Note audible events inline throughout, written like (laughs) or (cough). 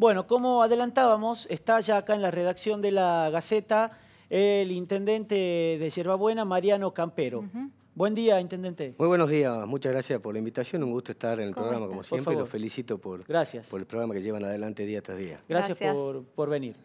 Bueno, como adelantábamos, está ya acá en la redacción de la Gaceta el intendente de Yerbabuena, Mariano Campero. Buen día, intendente. Muy buenos días, muchas gracias por la invitación, un gusto estar en el programa como siempre, los felicito por, por el programa que llevan adelante día tras día. Gracias, Por, venir.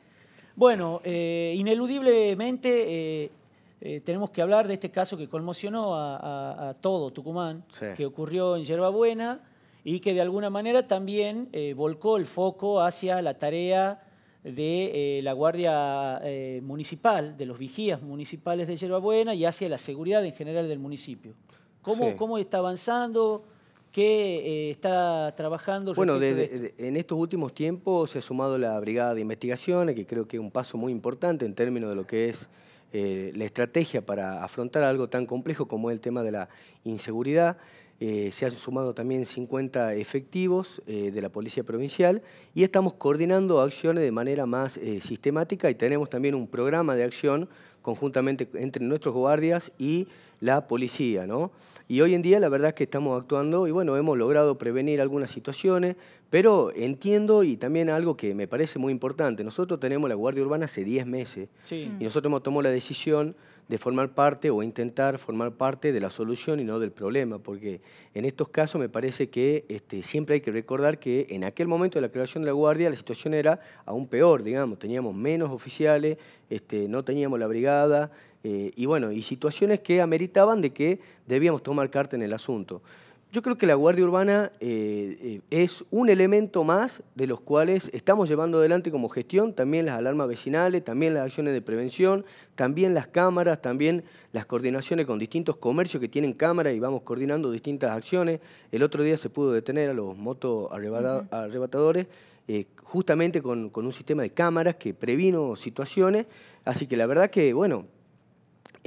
Bueno, eh, ineludiblemente eh, eh, tenemos que hablar de este caso que conmocionó a, todo Tucumán, que ocurrió en Yerbabuena y que de alguna manera también eh, volcó el foco hacia la tarea de eh, la Guardia eh, Municipal, de los vigías municipales de Yerbabuena y hacia la seguridad en general del municipio. ¿Cómo, cómo está avanzando? ¿Qué está trabajando? Bueno, en estos últimos tiempos se ha sumado la Brigada de Investigaciones, que creo que es un paso muy importante en términos de lo que es la estrategia para afrontar algo tan complejo como es el tema de la inseguridad. Eh, se han sumado también 50 efectivos eh, de la Policía Provincial y estamos coordinando acciones de manera más eh, sistemática y tenemos también un programa de acción conjuntamente entre nuestros guardias y la policía. ¿no? Y hoy en día la verdad es que estamos actuando y bueno, hemos logrado prevenir algunas situaciones, pero entiendo y también algo que me parece muy importante, nosotros tenemos la Guardia Urbana hace 10 meses y nosotros hemos tomado la decisión de formar parte o intentar formar parte de la solución y no del problema, porque en estos casos me parece que este, siempre hay que recordar que en aquel momento de la creación de la Guardia la situación era aún peor, digamos, teníamos menos oficiales, este, no teníamos la brigada, eh, y bueno, y situaciones que ameritaban de que debíamos tomar carta en el asunto. Yo creo que la Guardia Urbana eh, eh, es un elemento más de los cuales estamos llevando adelante como gestión, también las alarmas vecinales, también las acciones de prevención, también las cámaras, también las coordinaciones con distintos comercios que tienen cámaras y vamos coordinando distintas acciones. El otro día se pudo detener a los motos arrebatadores eh, justamente con, con un sistema de cámaras que previno situaciones, así que la verdad que, bueno,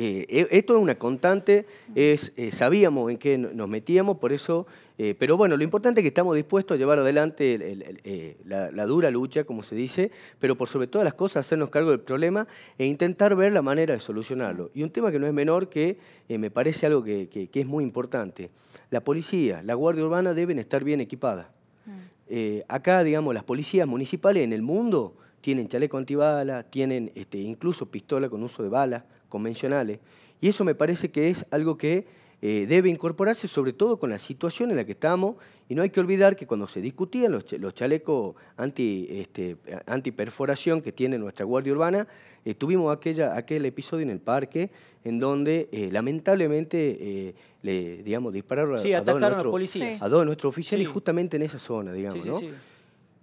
eh, eh, esto es una constante, eh, sabíamos en qué nos metíamos, por eso, pero bueno, lo importante es que estamos dispuestos a llevar adelante la, dura lucha, como se dice, pero por sobre todas las cosas hacernos cargo del problema e intentar ver la manera de solucionarlo. Y un tema que no es menor, que me parece algo que, es muy importante, la policía, la guardia urbana deben estar bien equipadas. Mm. acá, digamos, las policías municipales en el mundo tienen chaleco antibala, tienen este, incluso pistola con uso de bala, convencionales. Y eso me parece que es algo que eh, debe incorporarse, sobre todo con la situación en la que estamos, y no hay que olvidar que cuando se discutían los, chalecos anti, este, antiperforación que tiene nuestra Guardia Urbana, eh, tuvimos aquella, aquel episodio en el parque en donde eh, lamentablemente le digamos, dispararon sí, a, a, dos policías a, dos de nuestros oficiales justamente en esa zona. digamos.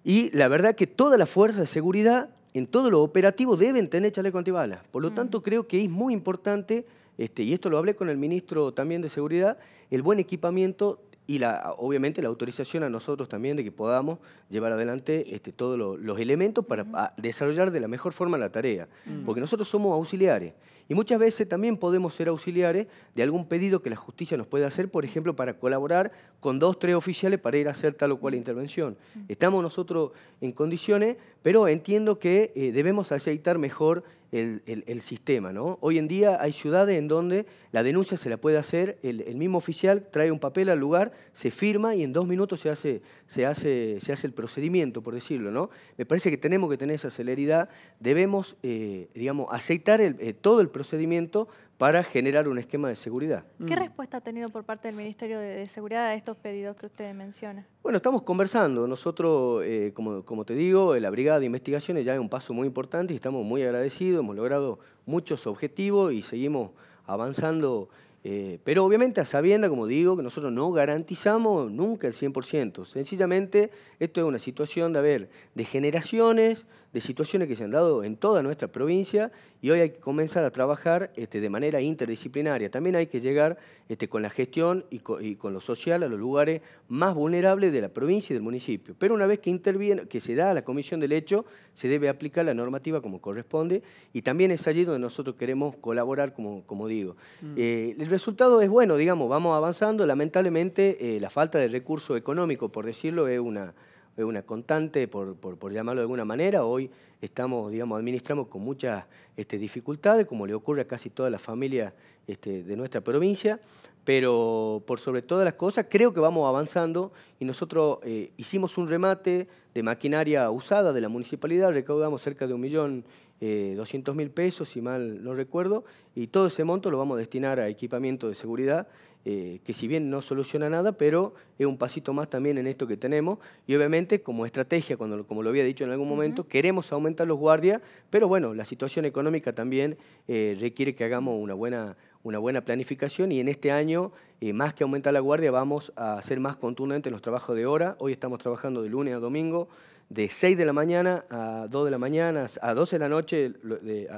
Y la verdad que toda la fuerza de seguridad en todo lo operativo deben tener chaleco antibalas. Por lo mm. tanto, creo que es muy importante, este, y esto lo hablé con el ministro también de Seguridad, el buen equipamiento y la, obviamente la autorización a nosotros también de que podamos llevar adelante este, todos los elementos para desarrollar de la mejor forma la tarea. Mm. Porque nosotros somos auxiliares y muchas veces también podemos ser auxiliares de algún pedido que la justicia nos puede hacer, por ejemplo, para colaborar con dos, tres oficiales para ir a hacer tal o cual mm. intervención. Mm. Estamos nosotros en condiciones, pero entiendo que eh, debemos aceitar mejor el, sistema. ¿no? Hoy en día hay ciudades en donde la denuncia se la puede hacer, el, mismo oficial trae un papel al lugar, se firma y en dos minutos se hace, se hace, se hace el procedimiento, por decirlo. ¿no? Me parece que tenemos que tener esa celeridad, debemos eh, digamos, aceitar eh, todo el procedimiento para generar un esquema de seguridad. ¿Qué mm. respuesta ha tenido por parte del Ministerio de Seguridad a estos pedidos que usted menciona? Bueno, estamos conversando. Nosotros, eh, como, como, te digo, la Brigada de Investigaciones ya es un paso muy importante y estamos muy agradecidos. Hemos logrado muchos objetivos y seguimos avanzando eh, pero obviamente a sabienda, como digo, que nosotros no garantizamos nunca el 100%. Sencillamente, esto es una situación de, haber de generaciones, de situaciones que se han dado en toda nuestra provincia y hoy hay que comenzar a trabajar este, de manera interdisciplinaria. También hay que llegar este, con la gestión y con, lo social a los lugares más vulnerables de la provincia y del municipio. Pero una vez que interviene, que se da la comisión del hecho, se debe aplicar la normativa como corresponde y también es allí donde nosotros queremos colaborar, como, como digo. Mm. Eh, el resultado es bueno, digamos, vamos avanzando. Lamentablemente, eh, la falta de recurso económico, por decirlo, es una, es constante, por, llamarlo de alguna manera. Hoy estamos, digamos, administramos con muchas este, dificultades, como le ocurre a casi toda la familia este, de nuestra provincia, pero por sobre todas las cosas creo que vamos avanzando y nosotros eh, hicimos un remate de maquinaria usada de la municipalidad, recaudamos cerca de un millón 200 eh, mil pesos, si mal no recuerdo, y todo ese monto lo vamos a destinar a equipamiento de seguridad, eh, que si bien no soluciona nada, pero es un pasito más también en esto que tenemos. Y obviamente como estrategia, cuando, como lo había dicho en algún momento, queremos aumentar los guardias, pero bueno, la situación económica también eh, requiere que hagamos una buena, una buena planificación y en este año, más que aumentar la guardia, vamos a hacer más contundentes los trabajos de hora. Hoy estamos trabajando de lunes a domingo de 6 de la mañana a 2 de la mañana, a 12 de la noche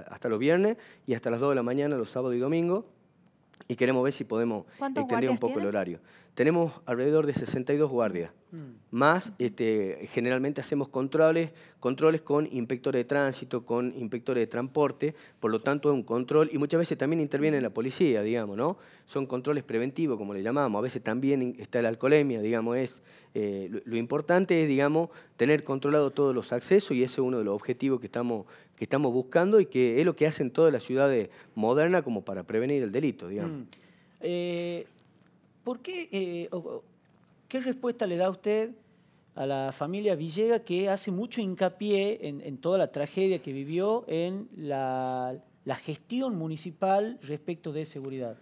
hasta los viernes y hasta las 2 de la mañana los sábados y domingos. Y queremos ver si podemos extender un poco el horario tenemos alrededor de 62 guardias. Mm. Más, este, generalmente hacemos controles, controles con inspectores de tránsito, con inspectores de transporte, por lo tanto es un control, y muchas veces también interviene la policía, digamos, ¿no? Son controles preventivos, como le llamamos, a veces también está la alcoholemia, digamos, es, eh, lo, importante es, digamos, tener controlado todos los accesos, y ese es uno de los objetivos que estamos, que estamos buscando y que es lo que hacen todas las ciudades modernas como para prevenir el delito, digamos. Mm. Eh, ¿Por eh, qué, respuesta le da usted a la familia Villega que hace mucho hincapié en, toda la tragedia que vivió en la, gestión municipal respecto de seguridad?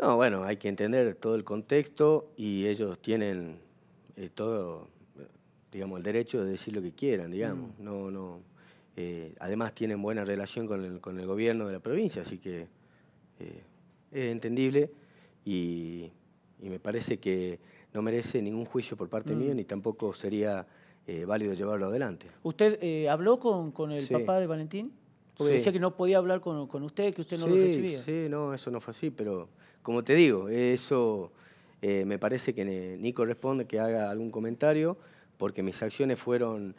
No, bueno, hay que entender todo el contexto y ellos tienen eh, todo, digamos, el derecho de decir lo que quieran, digamos. Mm. No, no. Eh, además tienen buena relación con el, gobierno de la provincia, así que es entendible y y me parece que no merece ningún juicio por parte mm. mía ni tampoco sería eh, válido llevarlo adelante. ¿Usted eh, habló con, con el papá de Valentín? Porque decía que no podía hablar con, con usted, que usted no lo recibía. Sí, no, eso no fue así, pero como te digo, eso eh, me parece que ni corresponde que haga algún comentario, porque mis acciones fueron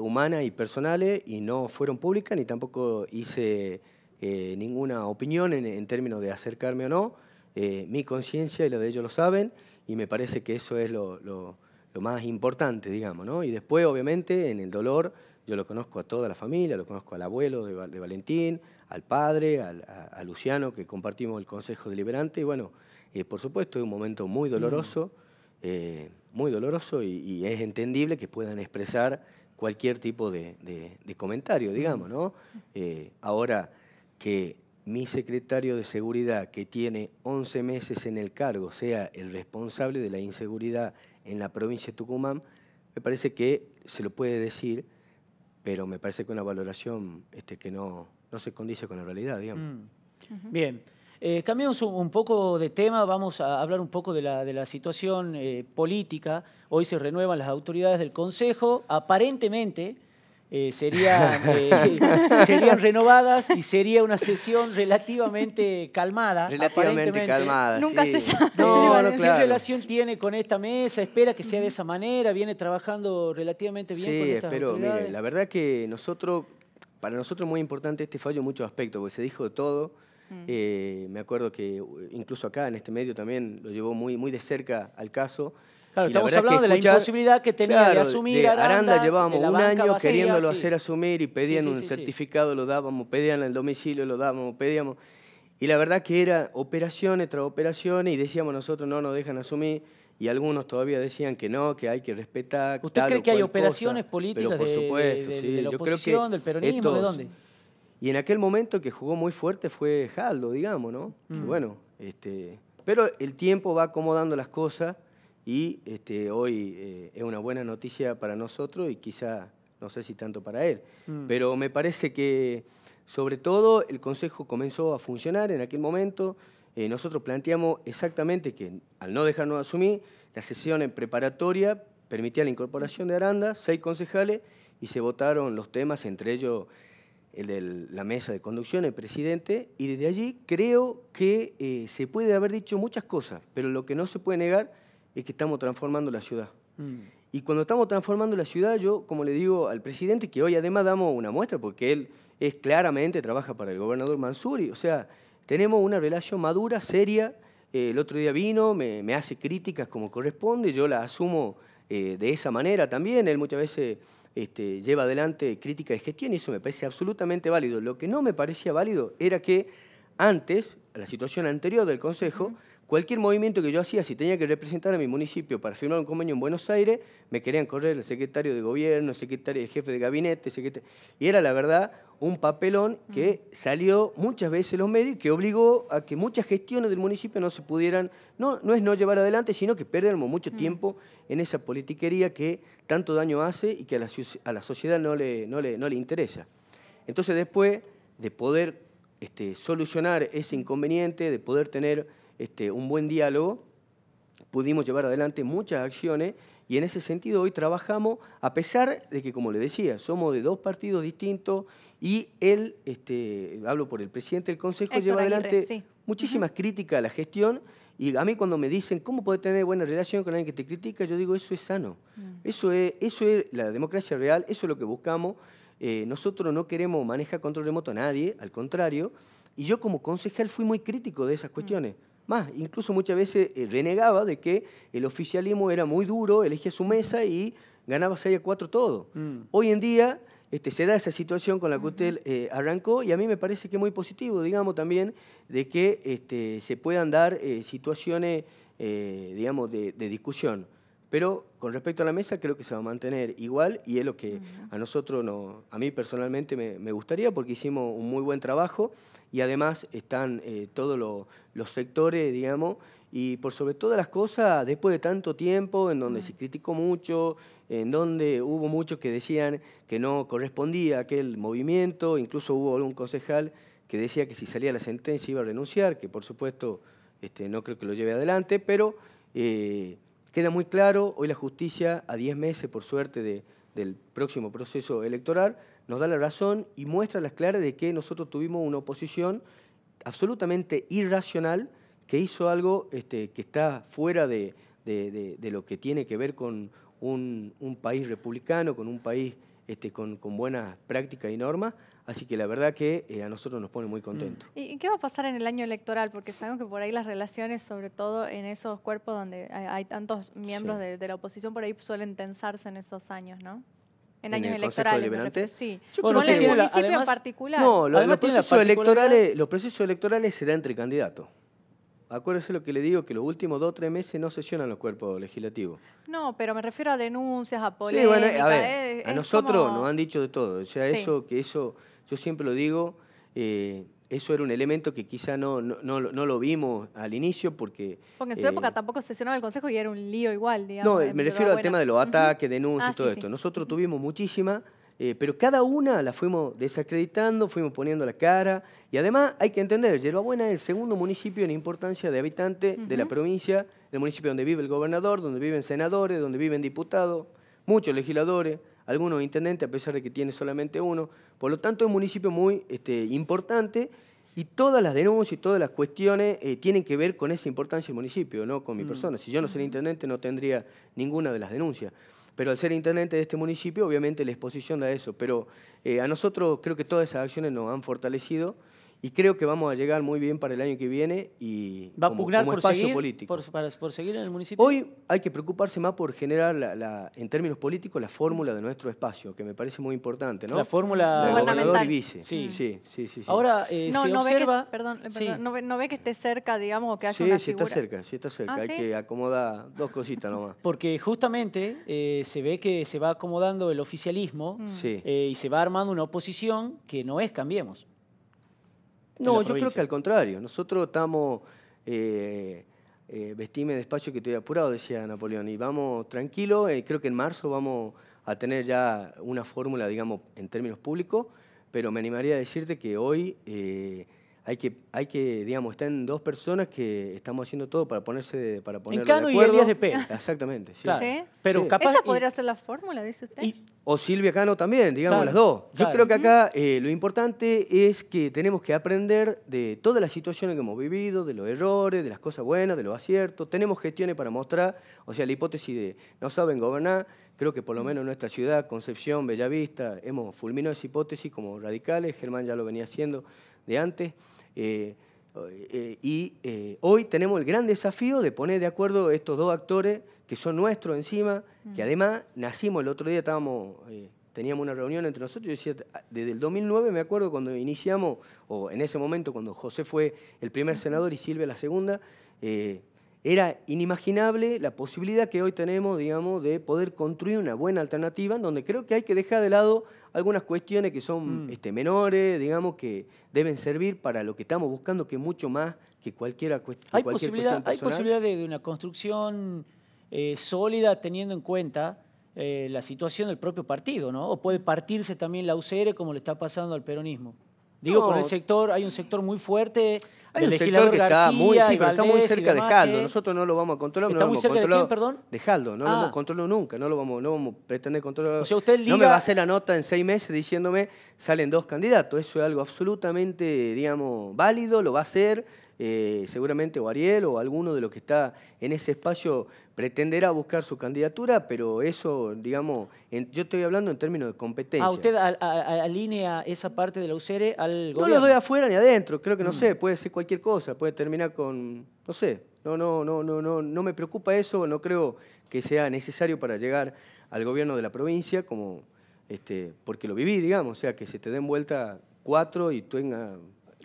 humanas y personales y no fueron públicas, ni tampoco hice ninguna opinión en, en términos de acercarme o no eh, mi conciencia y lo de ellos lo saben, y me parece que eso es lo, más importante, digamos, ¿no? Y después, obviamente, en el dolor, yo lo conozco a toda la familia, lo conozco al abuelo de, Valentín, al padre, a, Luciano, que compartimos el Consejo Deliberante, y bueno, eh, por supuesto, es un momento muy doloroso, mm. eh, muy doloroso, y, es entendible que puedan expresar cualquier tipo de, de comentario, digamos, ¿no? Mm. ahora que mi secretario de Seguridad, que tiene 11 meses en el cargo, sea el responsable de la inseguridad en la provincia de Tucumán, me parece que se lo puede decir, pero me parece que una valoración este, que no, no se condice con la realidad, digamos. Mm. Bien. Eh, cambiamos un, poco de tema, vamos a hablar un poco de la, de la situación eh, política. Hoy se renuevan las autoridades del Consejo. Aparentemente, eh, eh, (laughs) serían, renovadas y sería una sesión relativamente calmada. Relativamente calmada. Nunca se sabe. No, ¿Qué relación tiene con esta mesa? Espera que sea de esa manera, viene trabajando relativamente bien sí, con Sí, pero mire, la verdad que nosotros, para nosotros es muy importante este fallo en muchos aspectos, porque se dijo de todo. Mm. Eh, me acuerdo que uh, incluso acá en este medio también lo llevó muy, muy de cerca al caso estamos hablando de la imposibilidad que tenía de asumir Aranda. Aranda llevábamos un año queriéndolo hacer asumir y pedían un certificado, lo dábamos, pedían el domicilio, lo dábamos, pedíamos. Y la verdad que era operaciones tras operaciones y decíamos nosotros no nos dejan asumir y algunos todavía decían que no, que hay que respetar. ¿Usted cree que hay operaciones políticas de, de, la oposición, del peronismo, de dónde? Y en aquel momento que jugó muy fuerte fue Jaldo, digamos, ¿no? Mm. bueno, este, pero el tiempo va acomodando las cosas y este, hoy eh, es una buena noticia para nosotros y quizá, no sé si tanto para él, mm. pero me parece que sobre todo el Consejo comenzó a funcionar en aquel momento, eh, nosotros planteamos exactamente que al no dejarnos asumir, la sesión en preparatoria permitía la incorporación de Aranda, seis concejales, y se votaron los temas, entre ellos el de la mesa de conducción, el presidente, y desde allí creo que eh, se puede haber dicho muchas cosas, pero lo que no se puede negar es que estamos transformando la ciudad. Mm. Y cuando estamos transformando la ciudad, yo, como le digo al presidente, que hoy además damos una muestra, porque él es claramente trabaja para el gobernador Mansuri, o sea, tenemos una relación madura, seria. Eh, el otro día vino, me, hace críticas como corresponde, yo las asumo eh, de esa manera también. Él muchas veces este, lleva adelante críticas de gestión y eso me parece absolutamente válido. Lo que no me parecía válido era que antes, la situación anterior del Consejo, Cualquier movimiento que yo hacía, si tenía que representar a mi municipio para firmar un convenio en Buenos Aires, me querían correr el secretario de gobierno, el secretario, el jefe de gabinete, y era la verdad un papelón que salió muchas veces en los medios y que obligó a que muchas gestiones del municipio no se pudieran, no, no es no llevar adelante, sino que perdiéramos mucho mm. tiempo en esa politiquería que tanto daño hace y que a la, sociedad no le, no, le, no le interesa. Entonces después de poder este, solucionar ese inconveniente, de poder tener este, un buen diálogo, pudimos llevar adelante muchas acciones y en ese sentido hoy trabajamos, a pesar de que, como le decía, somos de dos partidos distintos y él, este, hablo por el presidente del Consejo, lleva adelante muchísimas críticas a la gestión. Y a mí cuando me dicen, ¿cómo puede tener buena relación con alguien que te critica? Yo digo, eso es sano. Mm. Eso, es, eso es la democracia real, eso es lo que buscamos. Eh, nosotros no queremos manejar control remoto a nadie, al contrario. Y yo como concejal fui muy crítico de esas mm. cuestiones. Más, incluso muchas veces eh, renegaba de que el oficialismo era muy duro, elegía su mesa y ganaba 6 a 4 todo. Mm. Hoy en día este, se da esa situación con la que usted eh, arrancó y a mí me parece que es muy positivo, digamos también, de que este, se puedan dar eh, situaciones, digamos, de discusión. Pero con respecto a la mesa, creo que se va a mantener igual y es lo que a nosotros, no, a mí personalmente me, gustaría porque hicimos un muy buen trabajo y además están eh, todos los sectores, digamos, y por sobre todas las cosas, después de tanto tiempo en donde se criticó mucho, en donde hubo muchos que decían que no correspondía a aquel movimiento, incluso hubo algún concejal que decía que si salía la sentencia iba a renunciar, que por supuesto este, no creo que lo lleve adelante, pero... Eh, Queda muy claro, hoy la justicia, a 10 meses por suerte del próximo proceso electoral, nos da la razón y muestra las claras de que nosotros tuvimos una oposición absolutamente irracional que hizo algo este, que está fuera de, lo que tiene que ver con un, un país republicano, con un país este, con, buena buenas prácticas y norma, Así que la verdad que eh, a nosotros nos pone muy contentos. Mm. ¿Y qué va a pasar en el año electoral? Porque sabemos que por ahí las relaciones, sobre todo en esos cuerpos donde hay, tantos miembros de, la oposición, por ahí suelen tensarse en esos años, ¿no? En, años electorales. sí. el municipio en particular. No, los, procesos electorales, los procesos electorales se dan entre candidatos acuérdese lo que le digo, que los últimos dos o tres meses no sesionan los cuerpos legislativos. No, pero me refiero a denuncias, a polémicas. Sí, bueno, a, ver, a nosotros nos han dicho de todo. O sea, eso, que eso, yo siempre lo digo, eh, eso era un elemento que quizá no, no, lo vimos al inicio porque... Porque en su época eh, tampoco sesionaba el Consejo y era un lío igual, digamos. No, eh, me refiero al tema de los ataques, denuncias ah, y todo esto. Nosotros tuvimos muchísima eh, pero cada una la fuimos desacreditando, fuimos poniendo la cara. Y además hay que entender, Yerbabuena es el segundo municipio en importancia de habitantes de la provincia, el municipio donde vive el gobernador, donde viven senadores, donde viven diputados, muchos legisladores, algunos intendentes, a pesar de que tiene solamente uno. Por lo tanto, es un municipio muy este, importante y todas las denuncias y todas las cuestiones eh, tienen que ver con esa importancia del municipio, no con mi mm. persona. Si yo no sería intendente no tendría ninguna de las denuncias pero al ser intendente de este municipio, obviamente la exposición da eso. Pero eh, a nosotros creo que todas esas acciones nos han fortalecido y creo que vamos a llegar muy bien para el año que viene y va a por espacio seguir, político. en el municipio. Hoy hay que preocuparse más por generar, la, en términos políticos, la fórmula de nuestro espacio, que me parece muy importante, ¿no? La fórmula la y vice. Sí, sí, sí, Ahora eh, no, observa... Ve que, perdón, no, ve, que esté cerca, digamos, o que haya sí, sí sí está cerca, sí está cerca. ¿Ah, hay que acomodar dos cositas nomás. (laughs) Porque justamente eh, se ve que se va acomodando el oficialismo mm. eh, y se va armando una oposición que no es Cambiemos. No, yo creo que al contrario. Nosotros estamos, eh, eh vestime despacho que estoy apurado, decía Napoleón, y vamos tranquilo. Eh, creo que en marzo vamos a tener ya una fórmula, digamos, en términos públicos, pero me animaría a decirte que hoy eh, hay que, hay que, digamos, estén dos personas que estamos haciendo todo para ponerse, para poner. En Cano de acuerdo. (laughs) de Exactamente, sí. Pero capaz. Esa podría ser la fórmula, dice usted. o Silvia Cano también, digamos, las dos. Yo creo que acá eh, lo importante es que tenemos que aprender de todas las situaciones que hemos vivido, de los errores, de las cosas buenas, de los aciertos. Tenemos gestiones para mostrar, o sea, la hipótesis de no saben gobernar, creo que por lo mm. menos en nuestra ciudad, Concepción, Bellavista, hemos fulminado esa hipótesis como radicales, Germán ya lo venía haciendo de antes. Eh, eh, y eh, hoy tenemos el gran desafío de poner de acuerdo estos dos actores que son nuestros encima, que mm. además nacimos el otro día, estábamos, teníamos una reunión entre nosotros, yo decía, desde el 2009 me acuerdo cuando iniciamos, o en ese momento cuando José fue el primer senador y Silvia la segunda, era inimaginable la posibilidad que hoy tenemos, digamos, de poder construir una buena alternativa en donde creo que hay que dejar de lado algunas cuestiones que son mm. este, menores, digamos, que deben servir para lo que estamos buscando, que es mucho más que cualquier cuestión. Hay posibilidad de, una construcción eh, sólida teniendo en cuenta eh, la situación del propio partido, ¿no? O puede partirse también la UCR como le está pasando al peronismo. Digo, con el sector, hay un sector muy fuerte. Hay un sector que está muy, cerca de Jaldo. Nosotros no lo vamos a controlar. ¿Está muy cerca de quién, perdón? De Jaldo. No lo vamos a ah. nunca. No lo vamos, no vamos a pretender controlar. No me va a hacer la nota en seis meses diciéndome salen dos candidatos. Eso es algo absolutamente, digamos, válido. Lo va a hacer eh, seguramente o Ariel o alguno de los que está en ese espacio pretenderá buscar su candidatura, pero eso, digamos, yo estoy hablando en términos de competencia. a usted alinea esa parte de la UCRE al gobierno. No lo doy afuera ni adentro, creo que no mm. sé, puede ser cualquier cosa, puede terminar con, no sé, no, no, no, no, no, no me preocupa eso, no creo que sea necesario para llegar al gobierno de la provincia, como este, porque lo viví, digamos, o sea, que se te den vuelta cuatro y tú tenga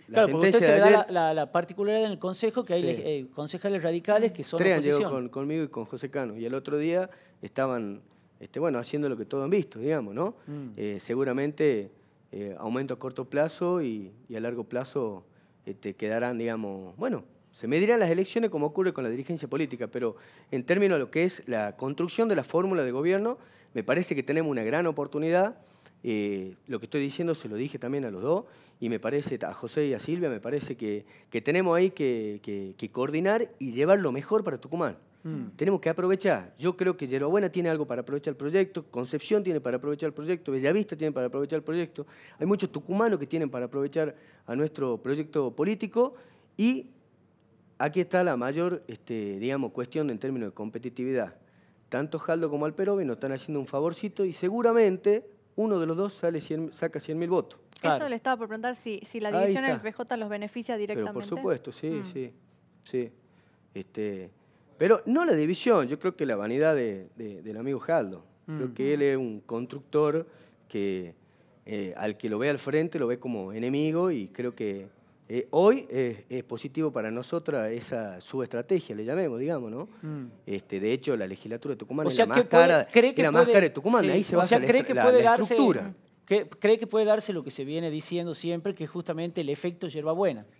claro, porque usted se da la, particularidad en el Consejo que hay eh, concejales radicales que son Tres conmigo y con José Cano, y el otro día estaban, este, bueno, haciendo lo que todos han visto, digamos, ¿no? Mm. Eh, seguramente eh, aumento a corto plazo y, a largo plazo este, quedarán, digamos, bueno, se medirán las elecciones como ocurre con la dirigencia política, pero en términos de lo que es la construcción de la fórmula de gobierno, me parece que tenemos una gran oportunidad eh, lo que estoy diciendo se lo dije también a los dos y me parece, a José y a Silvia, me parece que, tenemos ahí que, coordinar y llevar lo mejor para Tucumán. Mm. Tenemos que aprovechar. Yo creo que Yerobuena tiene algo para aprovechar el proyecto, Concepción tiene para aprovechar el proyecto, Bellavista tiene para aprovechar el proyecto. Hay muchos tucumanos que tienen para aprovechar a nuestro proyecto político y aquí está la mayor, este, digamos, cuestión en términos de competitividad. Tanto Jaldo como Alperovi nos están haciendo un favorcito y seguramente uno de los dos sale saca 100.000 mil votos. Eso le estaba por preguntar si, si la división en el PJ los beneficia directamente. Pero por supuesto, sí, mm. sí, sí. Este, pero no la división, yo creo que la vanidad del amigo Jaldo. Creo mm. que él es un constructor que eh, al que lo ve al frente lo ve como enemigo y creo que eh, hoy eh, es positivo para nosotras esa subestrategia, le llamemos, digamos, ¿no? Mm. Este, de hecho, la legislatura de Tucumán es la, más, cara, cree que puede, de Tucumán, ahí se basa la, Cree, que puede darse lo que se viene diciendo siempre, que es justamente el efecto yerbabuena. buena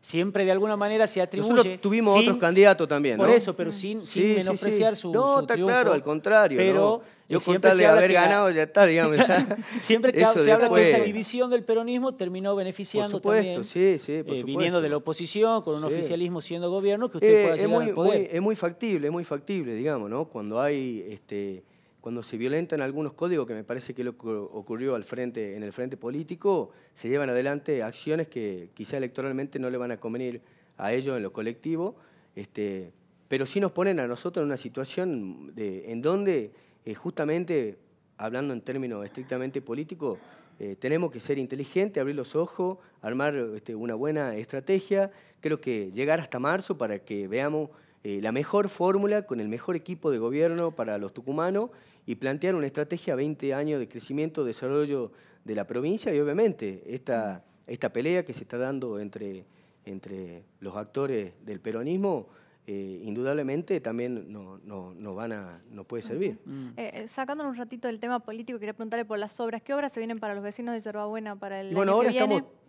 siempre de alguna manera se atribuye. Nosotros tuvimos otros candidatos también, ¿no? Por eso, pero sin, sin menospreciar Su, no, está claro, al contrario. Pero ¿no? yo siempre haber ganado ya está, digamos. (laughs) siempre que se habla que esa división del peronismo terminó beneficiando por supuesto, sí, sí, eh, viniendo de la oposición con un oficialismo siendo gobierno que usted eh, pueda llegar muy, al poder. es muy factible, es muy factible, digamos, ¿no? Cuando hay este cuando se violentan algunos códigos, que me parece que lo que ocurrió al frente, en el frente político, se llevan adelante acciones que quizá electoralmente no le van a convenir a ellos en lo colectivo, este, pero sí nos ponen a nosotros en una situación en donde eh, justamente, hablando en términos estrictamente políticos, eh, tenemos que ser inteligentes, abrir los ojos, armar este, una buena estrategia. Creo que llegar hasta marzo para que veamos eh, la mejor fórmula con el mejor equipo de gobierno para los tucumanos y plantear una estrategia 20 años de crecimiento, desarrollo de la provincia y obviamente esta, esta pelea que se está dando entre, entre los actores del peronismo. Eh, indudablemente también no, van a, no puede servir. Mm. Eh, sacándonos un ratito del tema político, quería preguntarle por las obras. ¿Qué obras se vienen para los vecinos de Buena para el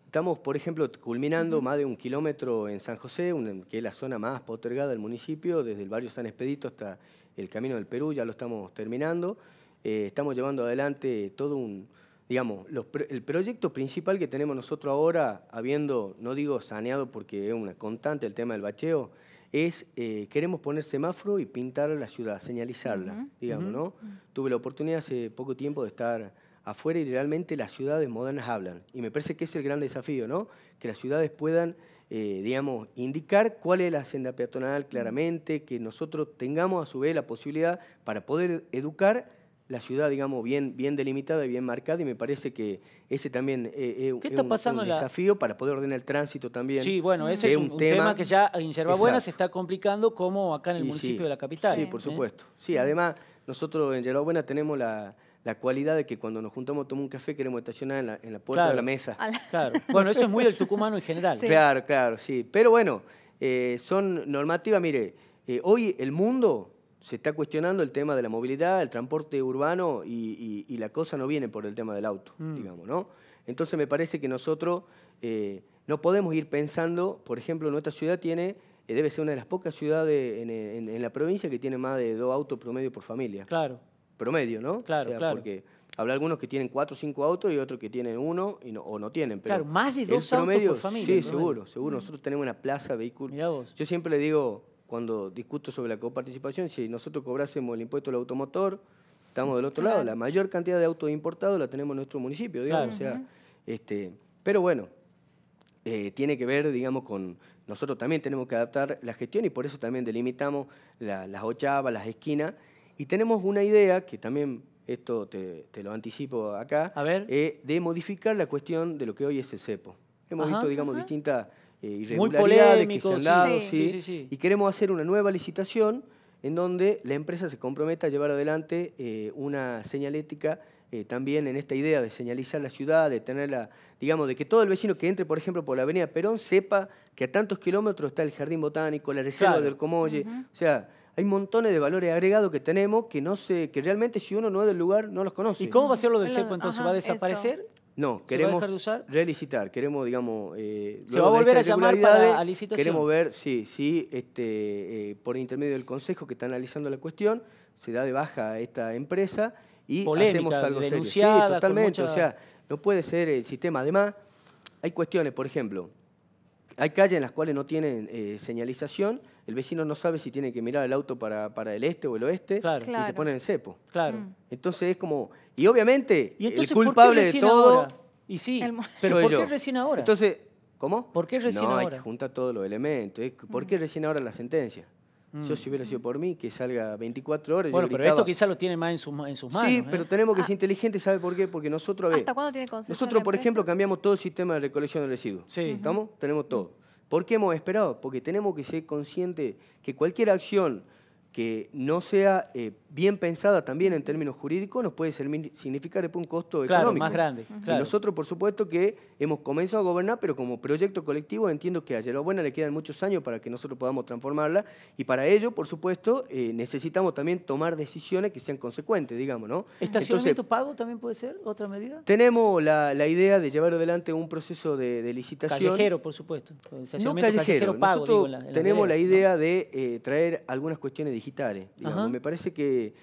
Estamos, por ejemplo, culminando más de un kilómetro en San José, que es la zona más potergada del municipio, desde el barrio San Expedito hasta el Camino del Perú, ya lo estamos terminando. Eh, estamos llevando adelante todo un, digamos, el proyecto principal que tenemos nosotros ahora, habiendo, no digo saneado porque es una constante el tema del bacheo, es eh, queremos poner semáforo y pintar la ciudad, señalizarla, digamos, ¿no? Tuve la oportunidad hace poco tiempo de estar afuera y realmente las ciudades modernas hablan. Y me parece que es el gran desafío, ¿no? Que las ciudades puedan, eh, digamos, indicar cuál es la senda peatonal claramente, que nosotros tengamos a su vez la posibilidad para poder educar la ciudad, digamos, bien, bien delimitada y bien marcada, y me parece que ese también eh, eh, es, un, desafío para poder ordenar el tránsito también. Sí, bueno, ese es un, tema... que ya en Yerbabuena se está complicando como acá en el municipio de la capital. Sí, por supuesto. Sí, además, nosotros en Buena tenemos la, la cualidad de que cuando nos juntamos a tomar un café queremos estacionar en la, puerta de la mesa. (laughs) Claro. Bueno, eso es muy del tucumano en general. Claro, claro, sí. Pero bueno, eh, son normativas, mire, eh, hoy el mundo se está cuestionando el tema de la movilidad, el transporte urbano y, la cosa no viene por el tema del auto, mm. digamos, ¿no? Entonces me parece que nosotros eh, no podemos ir pensando, por ejemplo, nuestra ciudad tiene debe ser una de las pocas ciudades en, en, la provincia que tiene más de dos autos promedio por familia. Claro promedio, ¿no? Claro, claro. Porque habrá algunos que tienen cuatro o cinco autos y otros que tienen uno y o no tienen. Pero claro, más de dos autos por familia. Sí, seguro, seguro. Mm. Nosotros tenemos una plaza vehículo. Yo siempre le digo, cuando discuto sobre la coparticipación, si nosotros cobrásemos el impuesto al automotor, estamos del otro lado. La mayor cantidad de autos importados la tenemos en nuestro municipio, digamos. O sea, este, pero bueno, eh, tiene que ver, digamos, con nosotros también tenemos que adaptar la gestión y por eso también delimitamos las ochavas, las esquinas y tenemos una idea, que también esto te, lo anticipo acá, eh, de modificar la cuestión de lo que hoy es el cepo. Hemos visto, digamos, distintas eh, irregularidades que se han dado, sí. y queremos hacer una nueva licitación en donde la empresa se comprometa a llevar adelante eh, una señalética también en esta idea de señalizar la ciudad, de tenerla, digamos, de que todo el vecino que entre, por ejemplo, por la avenida Perón sepa que a tantos kilómetros está el jardín botánico, la reserva del Comolle. O sea, hay montones de valores agregados que tenemos que no sé, que realmente si uno no es del lugar no los conoce. ¿Y cómo va a ser lo del CEPO entonces? ¿Va a desaparecer? No, queremos relicitar, queremos, digamos... Eh, ¿Se va a volver a llamar para la licitación? Queremos ver, sí, sí, este, eh, por intermedio del Consejo que está analizando la cuestión, se da de baja esta empresa y hacemos algo serio. Sí, totalmente, o sea, no puede ser el sistema. Además, hay cuestiones, por ejemplo, hay calles en las cuales no tienen eh, señalización, el vecino no sabe si tiene que mirar el auto para, el este o el oeste y te ponen el cepo. Claro. Mm. Entonces es como. Y obviamente, ¿Y culpable de todo. Ahora? Y sí, pero ¿por qué recién ahora? Entonces, ¿cómo? ¿Por qué recién ahora? No, hay todos los elementos. ¿Por qué mm. recién ahora la sentencia? Yo si hubiera sido por mí, que salga 24 horas. Bueno, pero esto quizá lo tiene más en sus, manos. Sí, pero ¿eh? tenemos que ah. ser inteligentes, ¿sabe por qué? Porque nosotros... ¿Hasta cuándo tiene Nosotros, por ejemplo, cambiamos todo el sistema de recolección de residuos. Sí. ¿Estamos? Tenemos todo. ¿Por qué hemos esperado? Porque tenemos que ser conscientes que cualquier acción que no sea eh, bien pensada también en términos jurídicos, nos puede significar un costo claro, más grande. nosotros, por supuesto, que hemos comenzado a gobernar, pero como proyecto colectivo entiendo que a Yerobuena le quedan muchos años para que nosotros podamos transformarla, y para ello, por supuesto, eh, necesitamos también tomar decisiones que sean consecuentes, digamos, ¿no? ¿Estacionamiento pago también puede ser otra medida? Tenemos la, idea de llevar adelante un proceso de, licitación. Callejero, por supuesto. No callejero. tenemos la idea de eh, traer algunas cuestiones digitales me parece que,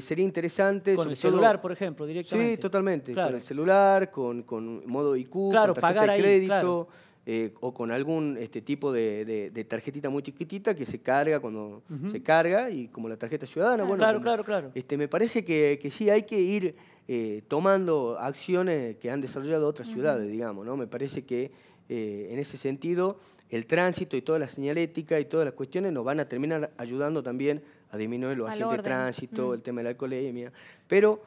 sería interesante. Con el celular, por ejemplo, directamente. Sí, totalmente. Con el celular, con, modo IQ, con tarjeta de crédito. Eh, o con algún este tipo de, tarjetita muy chiquitita que se carga cuando se carga y como la tarjeta ciudadana. claro, claro, claro. Este, me parece que, sí hay que ir eh, tomando acciones que han desarrollado otras ciudades, digamos, ¿no? Me parece que eh, en ese sentido, el tránsito y toda la señalética y todas las cuestiones nos van a terminar ayudando también a disminuir los accidentes de tránsito, mm. el tema de la alcoholemia. Pero,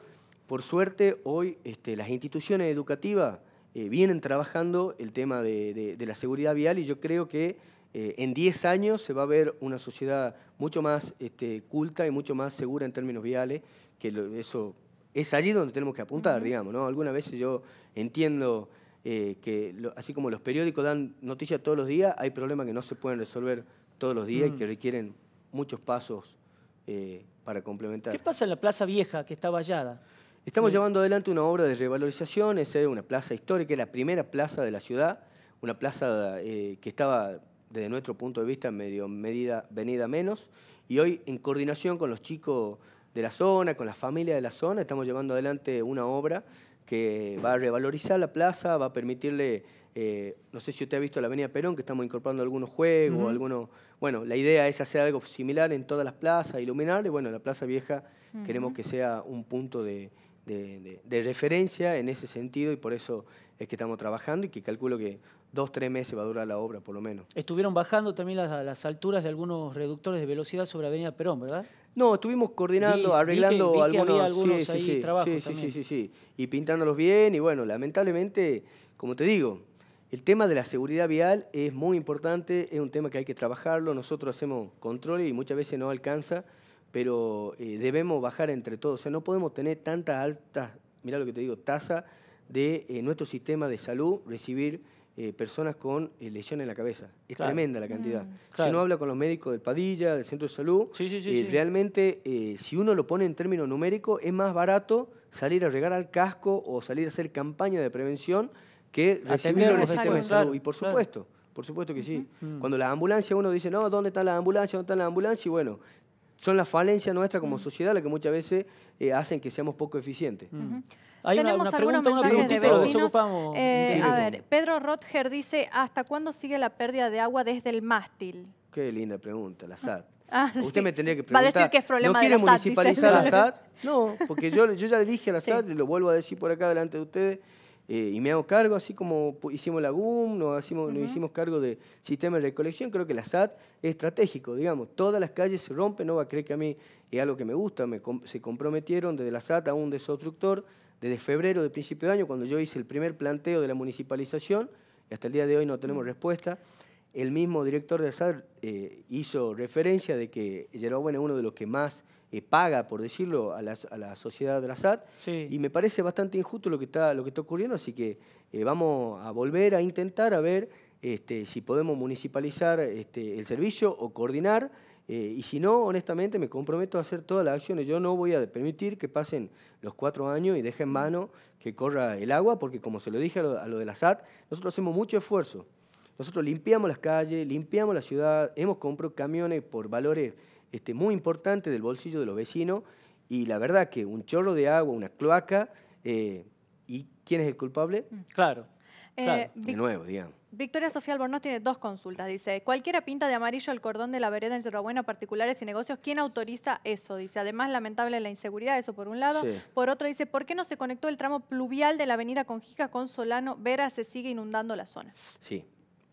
por suerte, hoy este, las instituciones educativas eh, vienen trabajando el tema de, la seguridad vial y yo creo que eh, en 10 años se va a ver una sociedad mucho más este, culta y mucho más segura en términos viales, que eso es allí donde tenemos que apuntar, digamos. Algunas veces yo entiendo eh, que así como los periódicos dan noticias todos los días, hay problemas que no se pueden resolver todos los días y mm. que requieren muchos pasos eh, para complementar. ¿Qué pasa en la Plaza Vieja que está vallada? Estamos eh, llevando adelante una obra de revalorización, es una plaza histórica, es la primera plaza de la ciudad, una plaza que estaba desde nuestro punto de vista medio medida, venida menos, y hoy en coordinación con los chicos de la zona, con las familias de la zona, estamos llevando adelante una obra que va a revalorizar la plaza, va a permitirle, eh, no sé si usted ha visto la Avenida Perón, que estamos incorporando algunos juegos, Bueno, la idea es hacer algo similar en todas las plazas, iluminarle. Bueno, la Plaza Vieja queremos que sea un punto de, referencia en ese sentido y por eso es que estamos trabajando y que calculo que dos, tres meses va a durar la obra, por lo menos. Estuvieron bajando también las, alturas de algunos reductores de velocidad sobre Avenida Perón, ¿verdad? No, estuvimos coordinando, arreglando algunos, sí, sí, sí, sí, sí, y pintándolos bien y bueno, lamentablemente, como te digo, el tema de la seguridad vial es muy importante, es un tema que hay que trabajarlo, nosotros hacemos control y muchas veces no alcanza, pero eh, debemos bajar entre todos, o sea, no podemos tener tantas altas, mira lo que te digo, tasa de eh, nuestro sistema de salud recibir eh, personas con lesiones eh, lesión en la cabeza. Es tremenda la cantidad. Mm. Si uno habla con los médicos del Padilla, del Centro de Salud, sí, eh, realmente si uno lo pone en términos numéricos, es más barato salir a regar al casco o salir a hacer campaña de prevención que recibirlo en el de salud. Y por supuesto, por supuesto que sí. Cuando la ambulancia, uno dice, no, ¿dónde está la ambulancia? ¿Dónde está la ambulancia? Y bueno, son las falencias nuestras como mm. sociedad las que muchas veces eh, hacen que seamos poco eficientes. Mm. Tenemos algunos pregunta, mensajes eh, a ver, Pedro Rotger dice, ¿hasta cuándo sigue la pérdida de agua desde el mástil? Qué linda pregunta, la SAT. Ah, (laughs) ah, Usted me tendría que preguntar. Va a decir que problema quiere de la municipalizar la SAT? No, porque yo, yo ya le dije a la (laughs) SAT, y lo vuelvo a decir por acá delante de ustedes, eh, y me hago cargo, así como hicimos la GUM, nos, hicimos, hicimos cargo de sistema de recolección, creo que la SAT es estratégico, digamos, todas las calles se rompen, no va a creer que a mí es algo que me gusta, se comprometieron desde la SAT a un desobstructor, desde febrero de principio de año, cuando yo hice el primer planteo de la municipalización, y hasta el día de hoy no tenemos respuesta el mismo director de SAT eh, hizo referencia de que Buena es uno de los que más eh, paga, por decirlo, a la, sociedad de la SAT. Y me parece bastante injusto lo que está, lo que está ocurriendo, así que eh, vamos a volver a intentar a ver este, si podemos municipalizar este, el servicio o coordinar. y si no, honestamente, me comprometo a hacer todas las acciones. Yo no voy a permitir que pasen los cuatro años y dejen en mano que corra el agua, porque como se lo dije a lo, a lo de la SAT, nosotros hacemos mucho esfuerzo nosotros limpiamos las calles, limpiamos la ciudad, hemos comprado camiones por valores este, muy importantes del bolsillo de los vecinos y la verdad que un chorro de agua, una cloaca, eh, ¿y quién es el culpable? Mm. Claro. Eh, de nuevo, digamos. Victoria Sofía Albornoz tiene dos consultas. Dice, cualquiera pinta de amarillo el cordón de la vereda en Yerbabuena, particulares y negocios. ¿Quién autoriza eso? Dice, además lamentable la inseguridad, eso por un lado. Por otro dice, ¿por qué no se conectó el tramo pluvial de la avenida Conjica con Solano? Vera se sigue inundando la zona. Sí,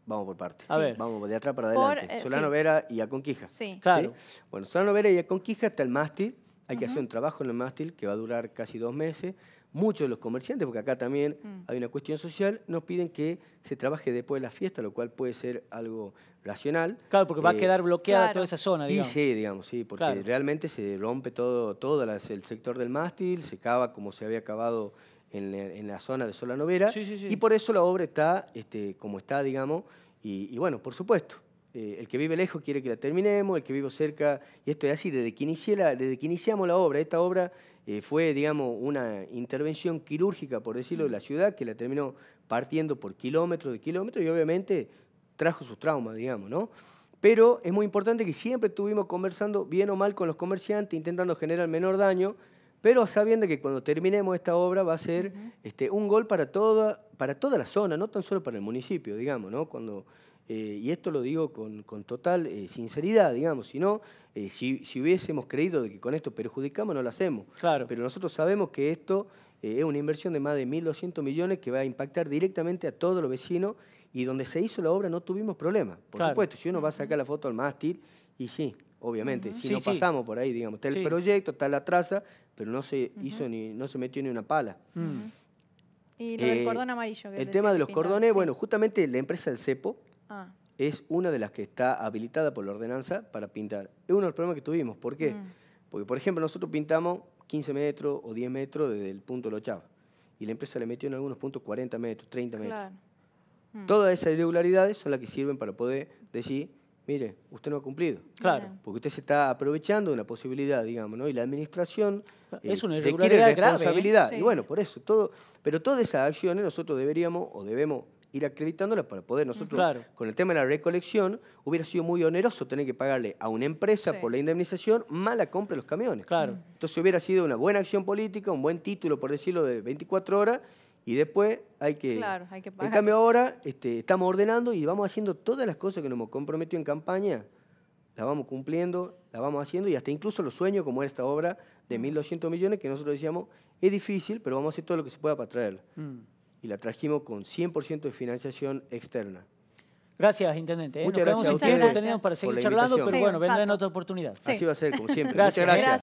Vamos por partes. Vamos de atrás para adelante. Eh, Solano Vera y Aconquija. Sí. Claro. Bueno, Solano Vera y Aconquija está el mástil. Hay que hacer un trabajo en el mástil que va a durar casi dos meses. Muchos de los comerciantes, porque acá también mm. hay una cuestión social, nos piden que se trabaje después de la fiesta, lo cual puede ser algo racional. Claro, porque va a eh, quedar bloqueada toda esa zona, digamos. sí, digamos, sí, porque realmente se rompe todo, todo el sector del mástil, se cava como se había acabado en, la zona de Solanovera. Sí, Y por eso la obra está este, como está, digamos. Y, bueno, por supuesto, eh, el que vive lejos quiere que la terminemos, el que vive cerca, y esto es así, desde que, la, desde que iniciamos la obra, esta obra eh, fue, digamos, una intervención quirúrgica, por decirlo, de la ciudad, que la terminó partiendo por kilómetros de kilómetros y obviamente trajo sus traumas, digamos, ¿no? Pero es muy importante que siempre estuvimos conversando bien o mal con los comerciantes, intentando generar menor daño, pero sabiendo que cuando terminemos esta obra va a ser este, un gol para toda, para toda la zona, no tan solo para el municipio, digamos, ¿no? Eh, y esto lo digo con, total eh, sinceridad, digamos, sino, eh, si hubiésemos creído de que con esto perjudicamos, no lo hacemos. Claro. Pero nosotros sabemos que esto eh, es una inversión de más de 1.200 millones que va a impactar directamente a todos los vecinos y donde se hizo la obra no tuvimos problemas. Por supuesto, si uno va a sacar la foto al mástil, y sí, obviamente, si no pasamos por ahí, digamos, está el proyecto, está la traza, pero no se hizo ni, no se metió ni una pala. Mm. Y lo del eh, cordón amarillo. el tema de los cordones, bueno, justamente la empresa del cepo ah. es una de las que está habilitada por la ordenanza para pintar. Es uno de los problemas que tuvimos. ¿Por qué? Mm. Porque, por ejemplo, nosotros pintamos 15 metros o 10 metros desde el punto de los chavos. Y la empresa le metió en algunos puntos 40 metros, 30 metros. Mm. Todas esas irregularidades son las que sirven para poder decir mire, usted no ha cumplido. Claro. Porque usted se está aprovechando de una posibilidad, digamos, ¿no? Y la administración ah, eh, es una requiere ¿eh? responsabilidad. Y bueno, por eso, todo, pero todas esas acciones nosotros deberíamos o debemos ir acreditándolas para poder nosotros, con el tema de la recolección, hubiera sido muy oneroso tener que pagarle a una empresa por la indemnización más la compra de los camiones. Claro. Entonces hubiera sido una buena acción política, un buen título, por decirlo, de 24 horas y después hay que... Claro, En cambio ahora este, estamos ordenando y vamos haciendo todas las cosas que nos hemos comprometido en campaña, las vamos cumpliendo, las vamos haciendo y hasta incluso los sueños como esta obra de 1.200 mm. millones que nosotros decíamos, es difícil, pero vamos a hacer todo lo que se pueda para traerla. Mm. Y la trajimos con 100% de financiación externa. Gracias, intendente. ¿eh? Muchas gracias. tiempo, tenemos para seguir charlando, pero bueno, vendrá en otra oportunidad. Así va a ser, como siempre. gracias.